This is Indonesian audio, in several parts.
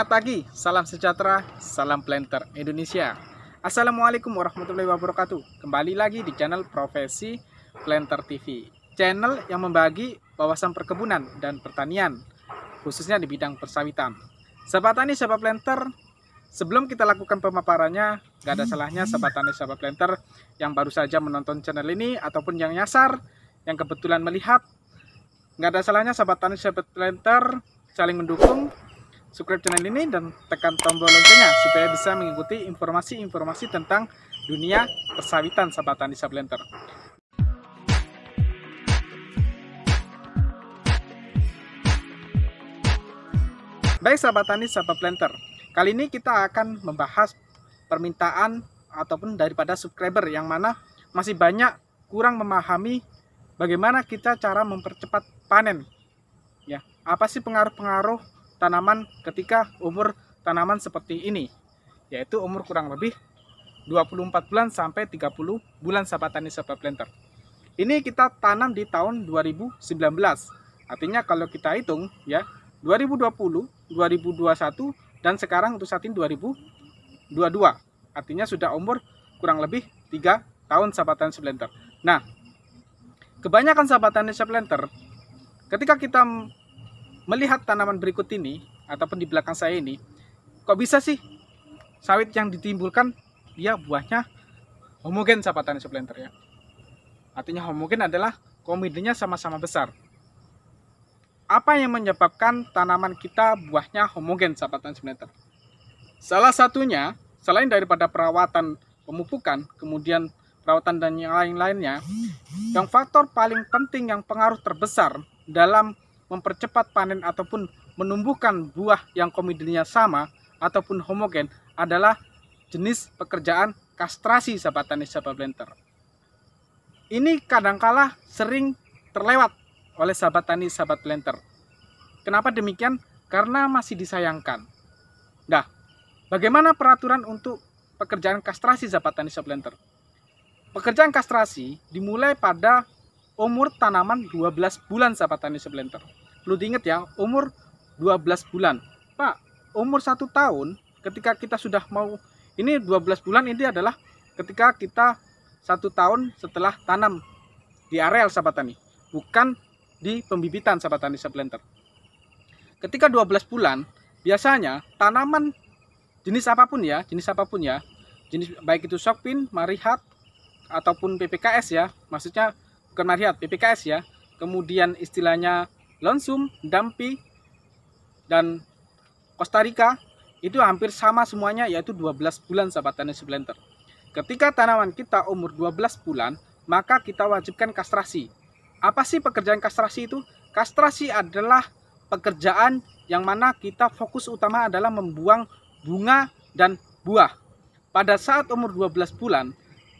Semangat pagi, salam sejahtera, salam planter Indonesia. Assalamualaikum warahmatullahi wabarakatuh. Kembali lagi di channel Profesi Planter TV. Channel yang membagi wawasan perkebunan dan pertanian, khususnya di bidang persawitan. Sahabat tani, sahabat planter, sebelum kita lakukan pemaparannya, gak ada salahnya sahabat tani, sahabat planter yang baru saja menonton channel ini ataupun yang nyasar, yang kebetulan melihat, Gak ada salahnya sahabat tani, sahabat planter saling mendukung subscribe channel ini dan tekan tombol loncengnya supaya bisa mengikuti informasi-informasi tentang dunia persawitan sahabat tani sablenter. Baik sahabat tani, sahabat planter. Kali ini kita akan membahas permintaan ataupun daripada subscriber yang mana masih banyak kurang memahami bagaimana kita cara mempercepat panen. Ya, apa sih pengaruh-pengaruh tanaman ketika umur tanaman seperti ini, yaitu umur kurang lebih 24 bulan sampai 30 bulan sahabat tani sahabat planter. Ini kita tanam di tahun 2019. Artinya kalau kita hitung ya 2020, 2021 dan sekarang untuk saat ini 2022. Artinya sudah umur kurang lebih 3 tahun sahabat tani planter. Nah, kebanyakan sahabat tani planter ketika kita melihat tanaman berikut ini ataupun di belakang saya ini, kok bisa sih sawit yang ditimbulkan dia ya buahnya homogen sahabat tani suplenter ya. Artinya homogen adalah komidenya sama-sama besar. Apa yang menyebabkan tanaman kita buahnya homogen sahabat tani suplenter Salah satunya selain daripada perawatan pemupukan, kemudian perawatan dan yang lain-lainnya, yang faktor paling penting yang pengaruh terbesar dalam mempercepat panen ataupun menumbuhkan buah yang komedinya sama ataupun homogen adalah jenis pekerjaan kastrasi sahabat tani sahabat planter. Ini kadangkala sering terlewat oleh sahabat tani sahabat planter. Kenapa demikian? Karena masih disayangkan. Nah, bagaimana peraturan untuk pekerjaan kastrasi sahabat tani sahabat planter? Pekerjaan kastrasi dimulai pada umur tanaman 12 bulan sahabat tani sahabat planter perlu diingat ya, umur 12 bulan. Pak, umur 1 tahun ketika kita sudah mau ini 12 bulan ini adalah ketika kita satu tahun setelah tanam di areal sahabat tani, bukan di pembibitan sahabat tani seplanter. Ketika 12 bulan, biasanya tanaman jenis apapun ya, jenis apapun ya, jenis baik itu sokpin, marihat ataupun PPKS ya, maksudnya bukan marihat, PPKS ya. Kemudian istilahnya Lonsum, Dampi, dan Costa Rica itu hampir sama semuanya yaitu 12 bulan sahabat tani sublenter. Ketika tanaman kita umur 12 bulan, maka kita wajibkan kastrasi. Apa sih pekerjaan kastrasi itu? Kastrasi adalah pekerjaan yang mana kita fokus utama adalah membuang bunga dan buah. Pada saat umur 12 bulan,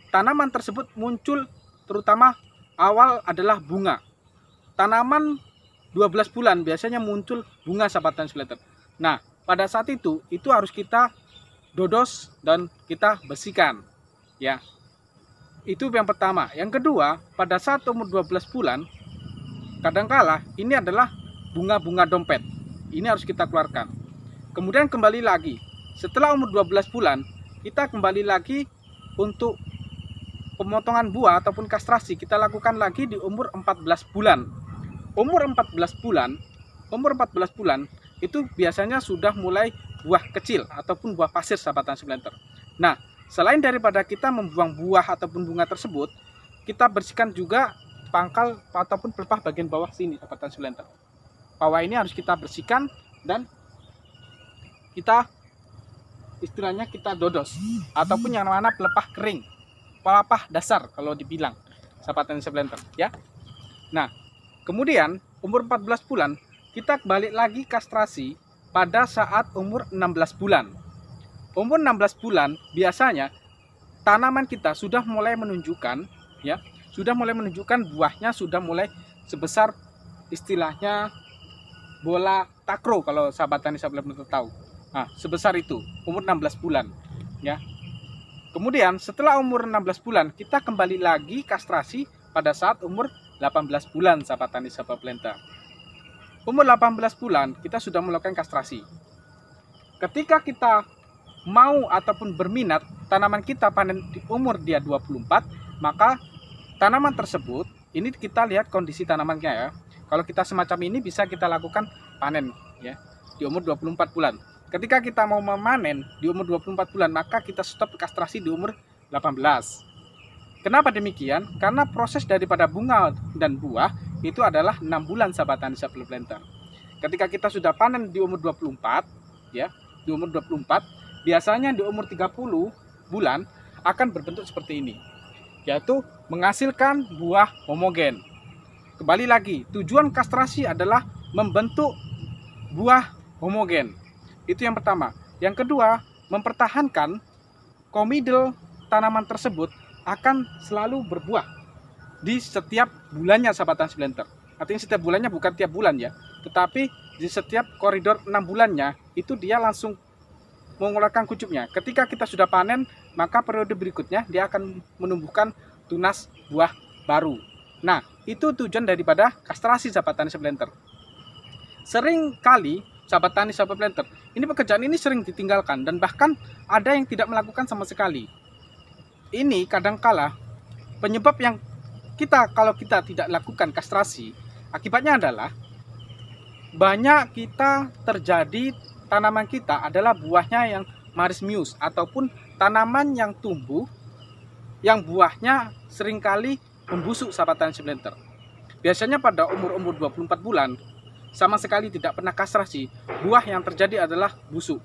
tanaman tersebut muncul terutama awal adalah bunga. Tanaman 12 bulan biasanya muncul bunga sahabat translator. Nah, pada saat itu itu harus kita dodos dan kita bersihkan. Ya. Itu yang pertama. Yang kedua, pada saat umur 12 bulan kadangkala ini adalah bunga-bunga dompet. Ini harus kita keluarkan. Kemudian kembali lagi. Setelah umur 12 bulan, kita kembali lagi untuk pemotongan buah ataupun kastrasi kita lakukan lagi di umur 14 bulan umur 14 bulan, umur 14 bulan itu biasanya sudah mulai buah kecil ataupun buah pasir sahabat transplanter. Nah, selain daripada kita membuang buah ataupun bunga tersebut, kita bersihkan juga pangkal ataupun pelepah bagian bawah sini sahabat transplanter. Bawah ini harus kita bersihkan dan kita istilahnya kita dodos ataupun yang mana pelepah kering, pelepah dasar kalau dibilang sahabat transplanter ya. Nah, Kemudian, umur 14 bulan, kita balik lagi kastrasi pada saat umur 16 bulan. Umur 16 bulan biasanya tanaman kita sudah mulai menunjukkan ya, sudah mulai menunjukkan buahnya sudah mulai sebesar istilahnya bola takro kalau sahabat tani sahabat belum tahu. Nah, sebesar itu umur 16 bulan ya. Kemudian setelah umur 16 bulan kita kembali lagi kastrasi pada saat umur 18 bulan sahabat tani sahabat pelenta. Umur 18 bulan kita sudah melakukan kastrasi. Ketika kita mau ataupun berminat tanaman kita panen di umur dia 24, maka tanaman tersebut ini kita lihat kondisi tanamannya ya. Kalau kita semacam ini bisa kita lakukan panen ya di umur 24 bulan. Ketika kita mau memanen di umur 24 bulan, maka kita stop kastrasi di umur 18. Kenapa demikian? Karena proses daripada bunga dan buah itu adalah enam bulan sahabat tani sebelum planter. Ketika kita sudah panen di umur 24, ya, di umur 24, biasanya di umur 30 bulan akan berbentuk seperti ini, yaitu menghasilkan buah homogen. Kembali lagi, tujuan kastrasi adalah membentuk buah homogen. Itu yang pertama. Yang kedua, mempertahankan komidel tanaman tersebut akan selalu berbuah di setiap bulannya sahabat transblender. Artinya setiap bulannya bukan tiap bulan ya, tetapi di setiap koridor 6 bulannya itu dia langsung mengeluarkan kucupnya. Ketika kita sudah panen, maka periode berikutnya dia akan menumbuhkan tunas buah baru. Nah, itu tujuan daripada kastrasi sahabat tani splenter. Sering kali sahabat tani sahabat planter, ini pekerjaan ini sering ditinggalkan dan bahkan ada yang tidak melakukan sama sekali ini kadang-kala penyebab yang kita kalau kita tidak lakukan kastrasi akibatnya adalah banyak kita terjadi tanaman kita adalah buahnya yang marismius ataupun tanaman yang tumbuh yang buahnya seringkali membusuk sahabat tani Biasanya pada umur-umur 24 bulan sama sekali tidak pernah kastrasi, buah yang terjadi adalah busuk.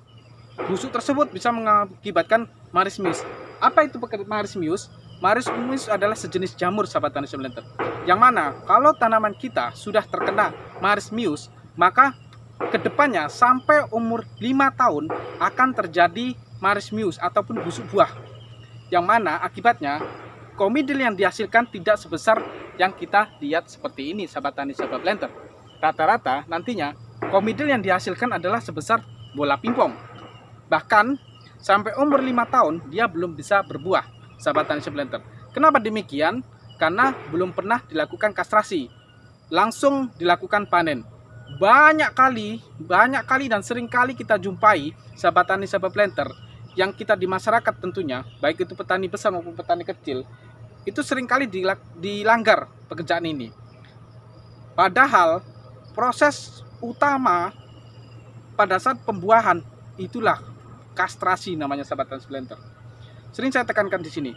Busuk tersebut bisa mengakibatkan marismius. Apa itu Marismius? Marismius adalah sejenis jamur sahabat tani semelenter. Yang mana kalau tanaman kita sudah terkena Marismius, maka kedepannya sampai umur 5 tahun akan terjadi Marismius ataupun busuk buah. Yang mana akibatnya komidil yang dihasilkan tidak sebesar yang kita lihat seperti ini sahabat tani sahabat planter. Rata-rata nantinya komidil yang dihasilkan adalah sebesar bola pingpong. Bahkan sampai umur 5 tahun dia belum bisa berbuah, sahabat tani planter. Kenapa demikian? Karena belum pernah dilakukan kastrasi. Langsung dilakukan panen. Banyak kali, banyak kali dan sering kali kita jumpai sahabat tani sahabat planter yang kita di masyarakat tentunya, baik itu petani besar maupun petani kecil, itu sering kali dilanggar pekerjaan ini. Padahal proses utama pada saat pembuahan itulah kastrasi namanya sahabat splinter Sering saya tekankan di sini.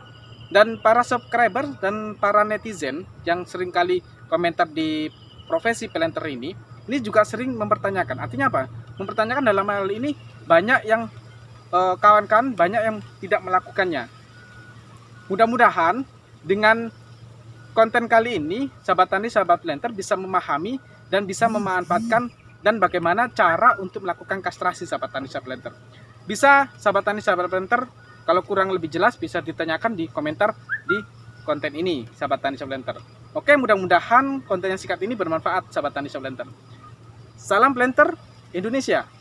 Dan para subscriber dan para netizen yang sering kali komentar di profesi splinter ini, ini juga sering mempertanyakan. Artinya apa? Mempertanyakan dalam hal ini banyak yang eh, kawan-kawan e, banyak yang tidak melakukannya. Mudah-mudahan dengan konten kali ini sahabat tani sahabat pelenter bisa memahami dan bisa memanfaatkan dan bagaimana cara untuk melakukan kastrasi sahabat tani sahabat pelenter. Bisa sahabat tani, sahabat planter, kalau kurang lebih jelas bisa ditanyakan di komentar di konten ini, sahabat tani sahabat planter. Oke, mudah-mudahan konten yang singkat ini bermanfaat, sahabat tani sahabat planter. Salam planter Indonesia.